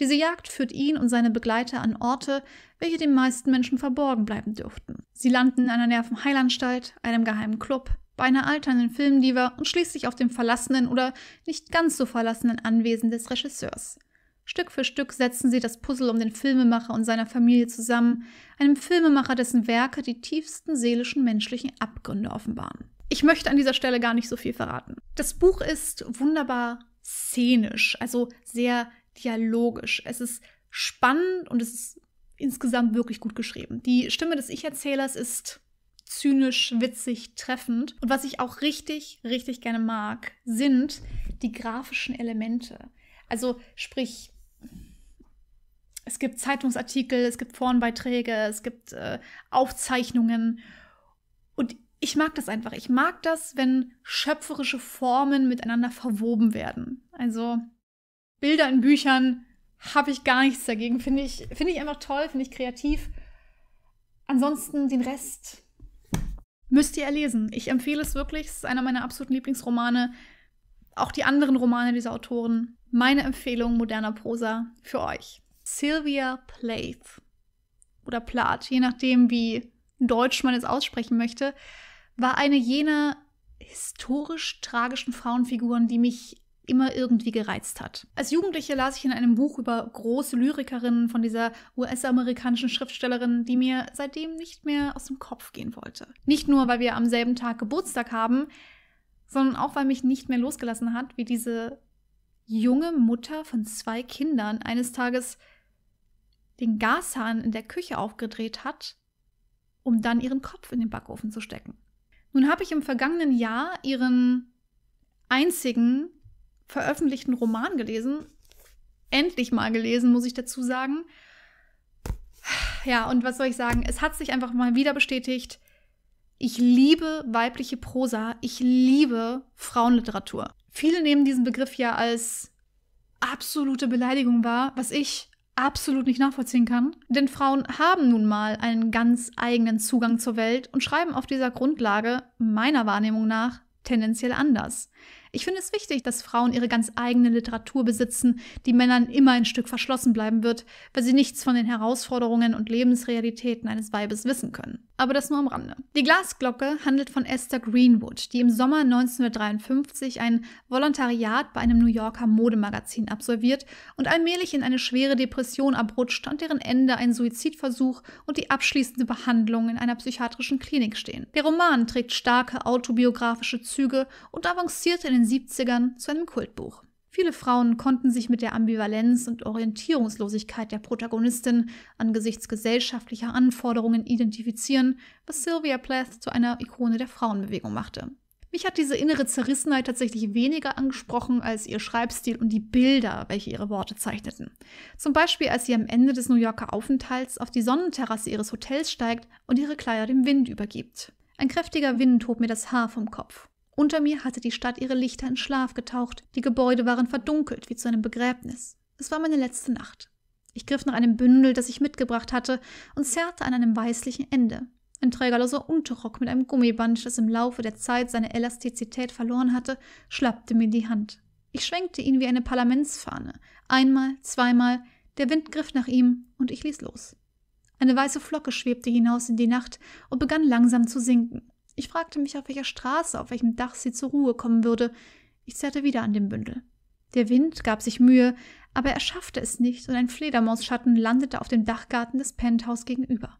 Diese Jagd führt ihn und seine Begleiter an Orte, welche den meisten Menschen verborgen bleiben dürften. Sie landen in einer Nervenheilanstalt, einem geheimen Club, bei einer alternden Filmdiva und schließlich auf dem verlassenen oder nicht ganz so verlassenen Anwesen des Regisseurs. Stück für Stück setzen sie das Puzzle um den Filmemacher und seiner Familie zusammen, einem Filmemacher, dessen Werke die tiefsten seelischen menschlichen Abgründe offenbaren. Ich möchte an dieser Stelle gar nicht so viel verraten. Das Buch ist wunderbar szenisch, also sehr dialogisch. Es ist spannend und es ist insgesamt wirklich gut geschrieben. Die Stimme des Ich-Erzählers ist zynisch, witzig, treffend. Und was ich auch richtig, richtig gerne mag, sind die grafischen Elemente. Also sprich, es gibt Zeitungsartikel, es gibt Forenbeiträge, es gibt äh, Aufzeichnungen. Und ich mag das einfach. Ich mag das, wenn schöpferische Formen miteinander verwoben werden. Also Bilder in Büchern habe ich gar nichts dagegen. Finde ich, finde ich einfach toll, finde ich kreativ. Ansonsten den Rest müsst ihr erlesen. Ich empfehle es wirklich. Es ist einer meiner absoluten Lieblingsromane. Auch die anderen Romane dieser Autoren. Meine Empfehlung moderner Prosa für euch. Sylvia Plath oder Plath, je nachdem, wie deutsch man es aussprechen möchte, war eine jener historisch tragischen Frauenfiguren, die mich immer irgendwie gereizt hat. Als Jugendliche las ich in einem Buch über große Lyrikerinnen von dieser US-amerikanischen Schriftstellerin, die mir seitdem nicht mehr aus dem Kopf gehen wollte. Nicht nur, weil wir am selben Tag Geburtstag haben, sondern auch, weil mich nicht mehr losgelassen hat, wie diese junge Mutter von zwei Kindern eines Tages den Gashahn in der Küche aufgedreht hat, um dann ihren Kopf in den Backofen zu stecken. Nun habe ich im vergangenen Jahr ihren einzigen veröffentlichten Roman gelesen. Endlich mal gelesen, muss ich dazu sagen. Ja, und was soll ich sagen? Es hat sich einfach mal wieder bestätigt. Ich liebe weibliche Prosa. Ich liebe Frauenliteratur. Viele nehmen diesen Begriff ja als absolute Beleidigung wahr, was ich absolut nicht nachvollziehen kann. Denn Frauen haben nun mal einen ganz eigenen Zugang zur Welt und schreiben auf dieser Grundlage meiner Wahrnehmung nach tendenziell anders. Ich finde es wichtig, dass Frauen ihre ganz eigene Literatur besitzen, die Männern immer ein Stück verschlossen bleiben wird, weil sie nichts von den Herausforderungen und Lebensrealitäten eines Weibes wissen können. Aber das nur am Rande. Die Glasglocke handelt von Esther Greenwood, die im Sommer 1953 ein Volontariat bei einem New Yorker Modemagazin absolviert und allmählich in eine schwere Depression abrutscht, und deren Ende ein Suizidversuch und die abschließende Behandlung in einer psychiatrischen Klinik stehen. Der Roman trägt starke autobiografische Züge und avanciert in den den 70ern zu einem Kultbuch. Viele Frauen konnten sich mit der Ambivalenz und Orientierungslosigkeit der Protagonistin angesichts gesellschaftlicher Anforderungen identifizieren, was Sylvia Plath zu einer Ikone der Frauenbewegung machte. Mich hat diese innere Zerrissenheit tatsächlich weniger angesprochen als ihr Schreibstil und die Bilder, welche ihre Worte zeichneten. Zum Beispiel, als sie am Ende des New Yorker Aufenthalts auf die Sonnenterrasse ihres Hotels steigt und ihre Kleider dem Wind übergibt. Ein kräftiger Wind hob mir das Haar vom Kopf. Unter mir hatte die Stadt ihre Lichter in Schlaf getaucht, die Gebäude waren verdunkelt wie zu einem Begräbnis. Es war meine letzte Nacht. Ich griff nach einem Bündel, das ich mitgebracht hatte, und zerrte an einem weißlichen Ende. Ein trägerloser Unterrock mit einem Gummiband, das im Laufe der Zeit seine Elastizität verloren hatte, schlappte mir in die Hand. Ich schwenkte ihn wie eine Parlamentsfahne. Einmal, zweimal, der Wind griff nach ihm und ich ließ los. Eine weiße Flocke schwebte hinaus in die Nacht und begann langsam zu sinken. Ich fragte mich, auf welcher Straße, auf welchem Dach sie zur Ruhe kommen würde. Ich zerrte wieder an dem Bündel. Der Wind gab sich Mühe, aber er schaffte es nicht und ein Fledermausschatten landete auf dem Dachgarten des Penthouse gegenüber.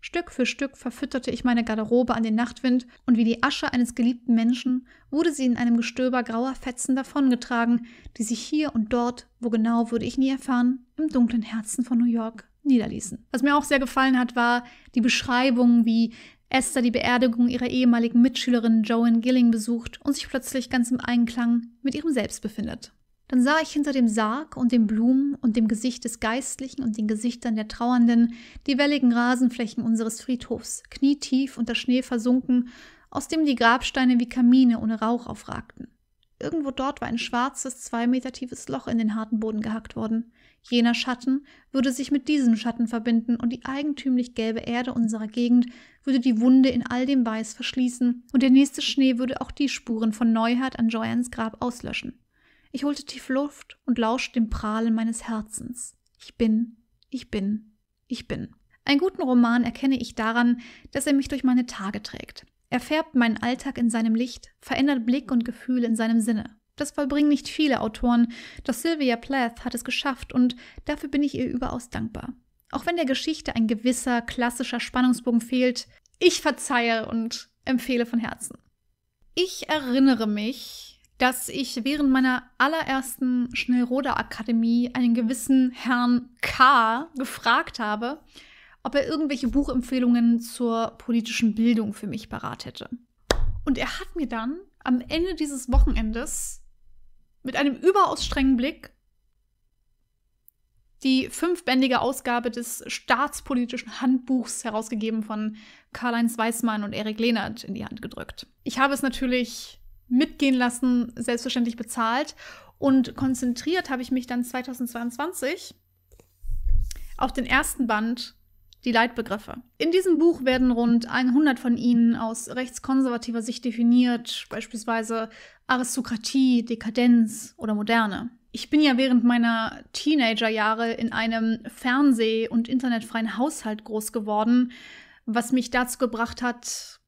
Stück für Stück verfütterte ich meine Garderobe an den Nachtwind und wie die Asche eines geliebten Menschen wurde sie in einem Gestöber grauer Fetzen davongetragen, die sich hier und dort, wo genau würde ich nie erfahren, im dunklen Herzen von New York niederließen. Was mir auch sehr gefallen hat, war die Beschreibung, wie Esther die Beerdigung ihrer ehemaligen Mitschülerin Joan Gilling besucht und sich plötzlich ganz im Einklang mit ihrem Selbst befindet. Dann sah ich hinter dem Sarg und den Blumen und dem Gesicht des Geistlichen und den Gesichtern der Trauernden die welligen Rasenflächen unseres Friedhofs, knietief unter Schnee versunken, aus dem die Grabsteine wie Kamine ohne Rauch aufragten. Irgendwo dort war ein schwarzes, zwei Meter tiefes Loch in den harten Boden gehackt worden. Jener Schatten würde sich mit diesem Schatten verbinden und die eigentümlich gelbe Erde unserer Gegend würde die Wunde in all dem Weiß verschließen und der nächste Schnee würde auch die Spuren von Neuhardt an Joyans Grab auslöschen. Ich holte tief Luft und lauschte dem Prahlen meines Herzens. Ich bin, ich bin, ich bin. Einen guten Roman erkenne ich daran, dass er mich durch meine Tage trägt. Er färbt meinen Alltag in seinem Licht, verändert Blick und Gefühl in seinem Sinne. Das vollbringen nicht viele Autoren, doch Sylvia Plath hat es geschafft und dafür bin ich ihr überaus dankbar. Auch wenn der Geschichte ein gewisser klassischer Spannungsbogen fehlt, ich verzeihe und empfehle von Herzen. Ich erinnere mich, dass ich während meiner allerersten Schnellroder Akademie einen gewissen Herrn K. gefragt habe, ob er irgendwelche Buchempfehlungen zur politischen Bildung für mich parat hätte. Und er hat mir dann am Ende dieses Wochenendes mit einem überaus strengen Blick die fünfbändige Ausgabe des Staatspolitischen Handbuchs, herausgegeben von Karl-Heinz Weißmann und Erik Lehnert, in die Hand gedrückt. Ich habe es natürlich mitgehen lassen, selbstverständlich bezahlt und konzentriert habe ich mich dann 2022 auf den ersten Band die Leitbegriffe. In diesem Buch werden rund 100 von ihnen aus rechtskonservativer Sicht definiert, beispielsweise Aristokratie, Dekadenz oder Moderne. Ich bin ja während meiner Teenagerjahre in einem Fernseh- und internetfreien Haushalt groß geworden, was mich dazu gebracht hat,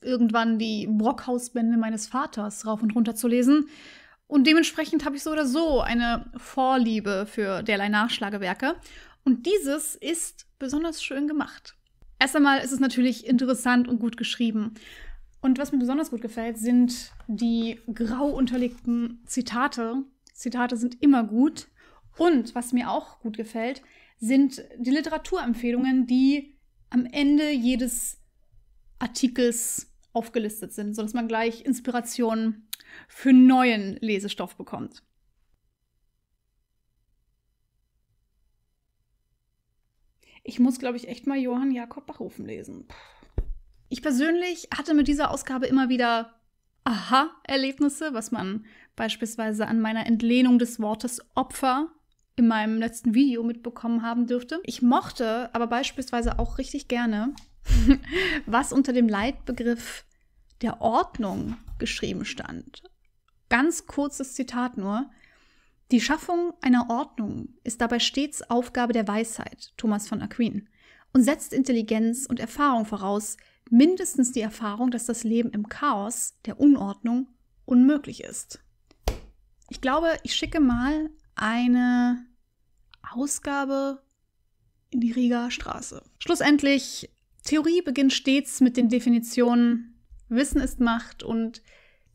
irgendwann die Brockhausbände meines Vaters rauf und runter zu lesen. Und dementsprechend habe ich so oder so eine Vorliebe für derlei Nachschlagewerke. Und dieses ist besonders schön gemacht. Erst einmal ist es natürlich interessant und gut geschrieben. Und was mir besonders gut gefällt, sind die grau unterlegten Zitate. Zitate sind immer gut. Und was mir auch gut gefällt, sind die Literaturempfehlungen, die am Ende jedes Artikels aufgelistet sind, sodass man gleich Inspiration für neuen Lesestoff bekommt. Ich muss, glaube ich, echt mal Johann Jakob Bachofen lesen. Puh. Ich persönlich hatte mit dieser Ausgabe immer wieder Aha-Erlebnisse, was man beispielsweise an meiner Entlehnung des Wortes Opfer in meinem letzten Video mitbekommen haben dürfte. Ich mochte aber beispielsweise auch richtig gerne, was unter dem Leitbegriff der Ordnung geschrieben stand. Ganz kurzes Zitat nur. Die Schaffung einer Ordnung ist dabei stets Aufgabe der Weisheit, Thomas von Aquin, und setzt Intelligenz und Erfahrung voraus, mindestens die Erfahrung, dass das Leben im Chaos, der Unordnung, unmöglich ist. Ich glaube, ich schicke mal eine Ausgabe in die Rieger Straße. Schlussendlich, Theorie beginnt stets mit den Definitionen Wissen ist Macht und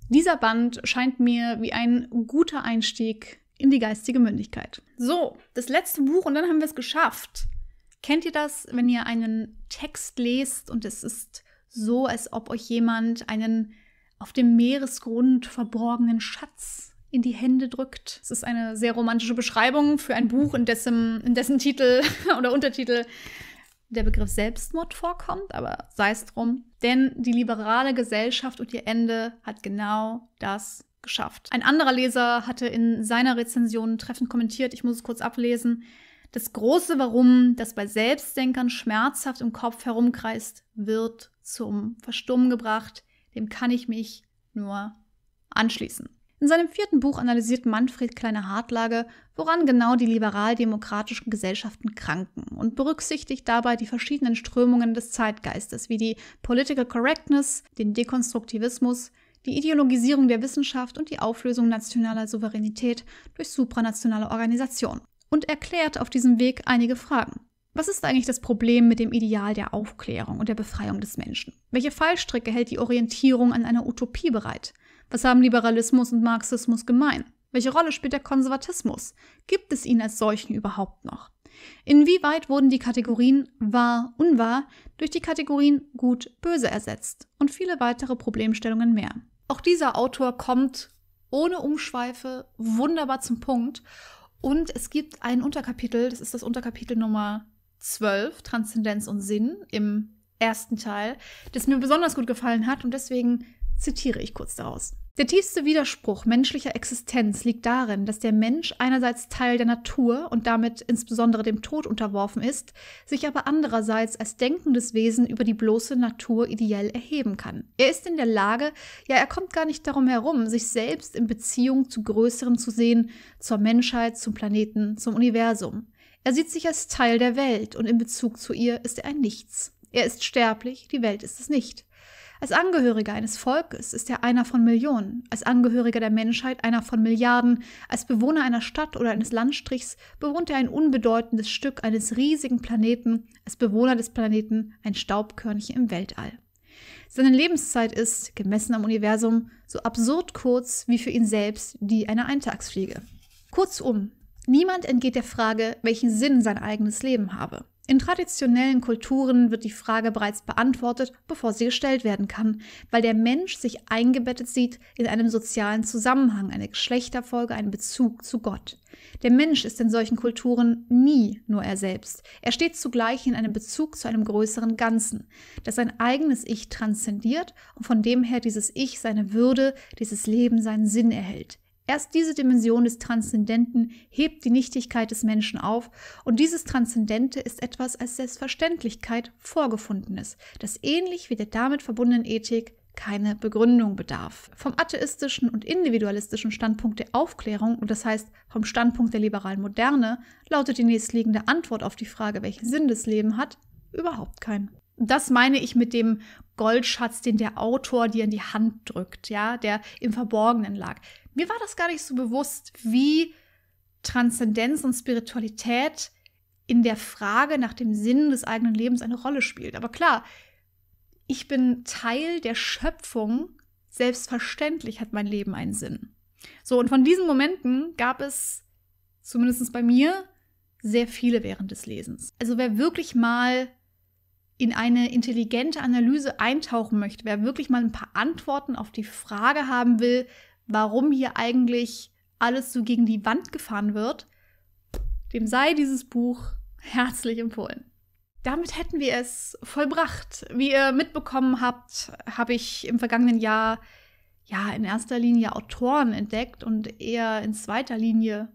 dieser Band scheint mir wie ein guter Einstieg in die geistige Mündigkeit. So, das letzte Buch und dann haben wir es geschafft. Kennt ihr das, wenn ihr einen Text lest und es ist so, als ob euch jemand einen auf dem Meeresgrund verborgenen Schatz in die Hände drückt. Es ist eine sehr romantische Beschreibung für ein Buch, in dessen, in dessen Titel oder Untertitel der Begriff Selbstmord vorkommt, aber sei es drum. Denn die liberale Gesellschaft und ihr Ende hat genau das geschafft. Ein anderer Leser hatte in seiner Rezension treffend kommentiert, ich muss es kurz ablesen, das große Warum, das bei Selbstdenkern schmerzhaft im Kopf herumkreist, wird zum Verstummen gebracht. Dem kann ich mich nur anschließen. In seinem vierten Buch analysiert Manfred Kleine Hartlage, woran genau die liberal-demokratischen Gesellschaften kranken und berücksichtigt dabei die verschiedenen Strömungen des Zeitgeistes, wie die Political Correctness, den Dekonstruktivismus, die Ideologisierung der Wissenschaft und die Auflösung nationaler Souveränität durch supranationale Organisationen und erklärt auf diesem Weg einige Fragen. Was ist eigentlich das Problem mit dem Ideal der Aufklärung und der Befreiung des Menschen? Welche Fallstricke hält die Orientierung an einer Utopie bereit? Was haben Liberalismus und Marxismus gemein? Welche Rolle spielt der Konservatismus? Gibt es ihn als solchen überhaupt noch? Inwieweit wurden die Kategorien wahr, unwahr durch die Kategorien gut, böse ersetzt und viele weitere Problemstellungen mehr. Auch dieser Autor kommt ohne Umschweife wunderbar zum Punkt und es gibt ein Unterkapitel, das ist das Unterkapitel Nummer 12, Transzendenz und Sinn, im ersten Teil, das mir besonders gut gefallen hat und deswegen zitiere ich kurz daraus. Der tiefste Widerspruch menschlicher Existenz liegt darin, dass der Mensch einerseits Teil der Natur und damit insbesondere dem Tod unterworfen ist, sich aber andererseits als denkendes Wesen über die bloße Natur ideell erheben kann. Er ist in der Lage, ja, er kommt gar nicht darum herum, sich selbst in Beziehung zu Größerem zu sehen, zur Menschheit, zum Planeten, zum Universum. Er sieht sich als Teil der Welt und in Bezug zu ihr ist er ein Nichts. Er ist sterblich, die Welt ist es nicht. Als Angehöriger eines Volkes ist er einer von Millionen, als Angehöriger der Menschheit einer von Milliarden, als Bewohner einer Stadt oder eines Landstrichs bewohnt er ein unbedeutendes Stück eines riesigen Planeten, als Bewohner des Planeten ein Staubkörnchen im Weltall. Seine Lebenszeit ist, gemessen am Universum, so absurd kurz wie für ihn selbst die einer Eintagsfliege. Kurzum, niemand entgeht der Frage, welchen Sinn sein eigenes Leben habe. In traditionellen Kulturen wird die Frage bereits beantwortet, bevor sie gestellt werden kann, weil der Mensch sich eingebettet sieht in einem sozialen Zusammenhang, eine Geschlechterfolge, einen Bezug zu Gott. Der Mensch ist in solchen Kulturen nie nur er selbst. Er steht zugleich in einem Bezug zu einem größeren Ganzen, das sein eigenes Ich transzendiert und von dem her dieses Ich seine Würde, dieses Leben seinen Sinn erhält. Erst diese Dimension des Transzendenten hebt die Nichtigkeit des Menschen auf und dieses Transzendente ist etwas als Selbstverständlichkeit vorgefundenes, das ähnlich wie der damit verbundenen Ethik keine Begründung bedarf. Vom atheistischen und individualistischen Standpunkt der Aufklärung, und das heißt vom Standpunkt der liberalen Moderne, lautet die nächstliegende Antwort auf die Frage, welchen Sinn das Leben hat, überhaupt keinen das meine ich mit dem Goldschatz, den der Autor dir in die Hand drückt, ja, der im Verborgenen lag. Mir war das gar nicht so bewusst, wie Transzendenz und Spiritualität in der Frage nach dem Sinn des eigenen Lebens eine Rolle spielt. Aber klar, ich bin Teil der Schöpfung, selbstverständlich hat mein Leben einen Sinn. So, und von diesen Momenten gab es, zumindest bei mir, sehr viele während des Lesens. Also wer wirklich mal in eine intelligente Analyse eintauchen möchte, wer wirklich mal ein paar Antworten auf die Frage haben will, warum hier eigentlich alles so gegen die Wand gefahren wird, dem sei dieses Buch herzlich empfohlen. Damit hätten wir es vollbracht. Wie ihr mitbekommen habt, habe ich im vergangenen Jahr ja in erster Linie Autoren entdeckt und eher in zweiter Linie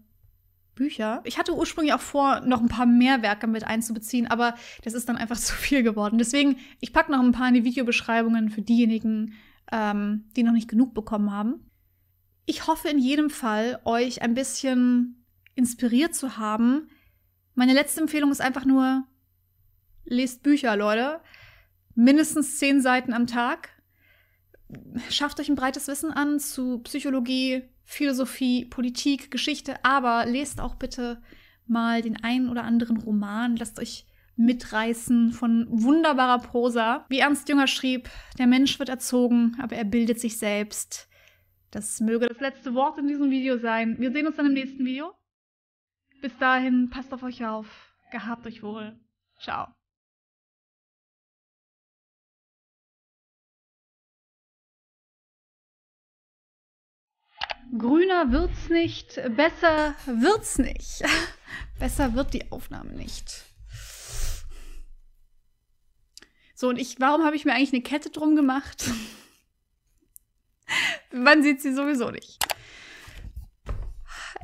Bücher. Ich hatte ursprünglich auch vor, noch ein paar mehr Werke mit einzubeziehen, aber das ist dann einfach zu viel geworden. Deswegen, ich packe noch ein paar in die Videobeschreibungen für diejenigen, ähm, die noch nicht genug bekommen haben. Ich hoffe in jedem Fall, euch ein bisschen inspiriert zu haben. Meine letzte Empfehlung ist einfach nur, lest Bücher, Leute. Mindestens zehn Seiten am Tag. Schafft euch ein breites Wissen an zu Psychologie, Philosophie, Politik, Geschichte, aber lest auch bitte mal den einen oder anderen Roman, lasst euch mitreißen von wunderbarer Prosa. Wie Ernst Jünger schrieb, der Mensch wird erzogen, aber er bildet sich selbst. Das möge das letzte Wort in diesem Video sein. Wir sehen uns dann im nächsten Video. Bis dahin, passt auf euch auf, gehabt euch wohl. Ciao. Grüner wird's nicht, besser wird's nicht. besser wird die Aufnahme nicht. So, und ich, warum habe ich mir eigentlich eine Kette drum gemacht? Man sieht sie sowieso nicht.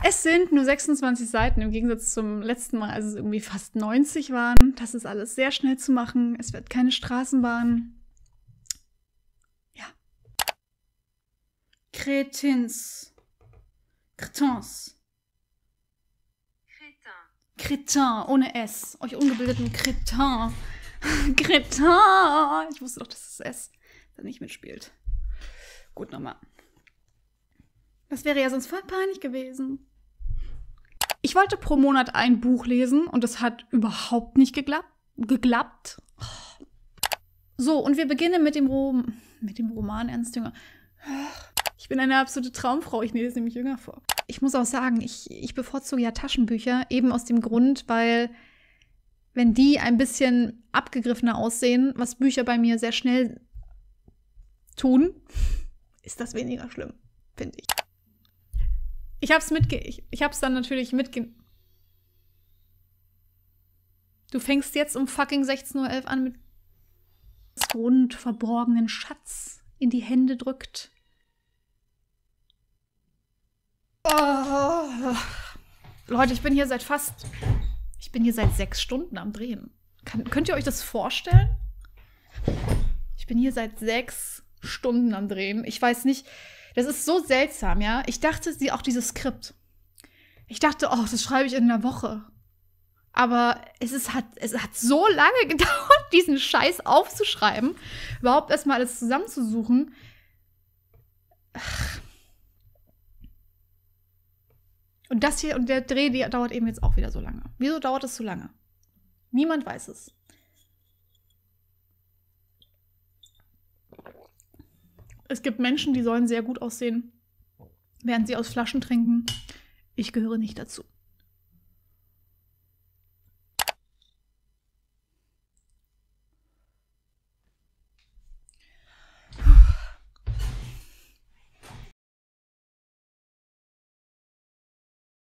Es sind nur 26 Seiten im Gegensatz zum letzten Mal, als es irgendwie fast 90 waren. Das ist alles sehr schnell zu machen. Es wird keine Straßenbahn. Ja. Kretins. Kretins. Kretin. Kretin, ohne S. Euch ungebildeten Kretin. Kretin! Ich wusste doch, dass das S da nicht mitspielt. Gut, nochmal. Das wäre ja sonst voll peinlich gewesen. Ich wollte pro Monat ein Buch lesen und das hat überhaupt nicht geklappt. geklappt. So, und wir beginnen mit dem, Rom mit dem Roman Ernst Jünger. Ich bin eine absolute Traumfrau. Ich nehme es nämlich jünger vor. Ich muss auch sagen, ich, ich bevorzuge ja Taschenbücher, eben aus dem Grund, weil wenn die ein bisschen abgegriffener aussehen, was Bücher bei mir sehr schnell tun, ist das weniger schlimm, finde ich. Ich hab's mitge ich, ich hab's dann natürlich mitge Du fängst jetzt um fucking 16:11 Uhr an mit ...grund verborgenen Schatz in die Hände drückt. Oh. Leute, ich bin hier seit fast. Ich bin hier seit sechs Stunden am Drehen. Kann, könnt ihr euch das vorstellen? Ich bin hier seit sechs Stunden am Drehen. Ich weiß nicht. Das ist so seltsam, ja. Ich dachte, sie auch dieses Skript. Ich dachte, oh, das schreibe ich in einer Woche. Aber es, ist, hat, es hat so lange gedauert, diesen Scheiß aufzuschreiben, überhaupt erstmal alles zusammenzusuchen. Ach. Und das hier und der Dreh, der dauert eben jetzt auch wieder so lange. Wieso dauert es so lange? Niemand weiß es. Es gibt Menschen, die sollen sehr gut aussehen, während sie aus Flaschen trinken. Ich gehöre nicht dazu.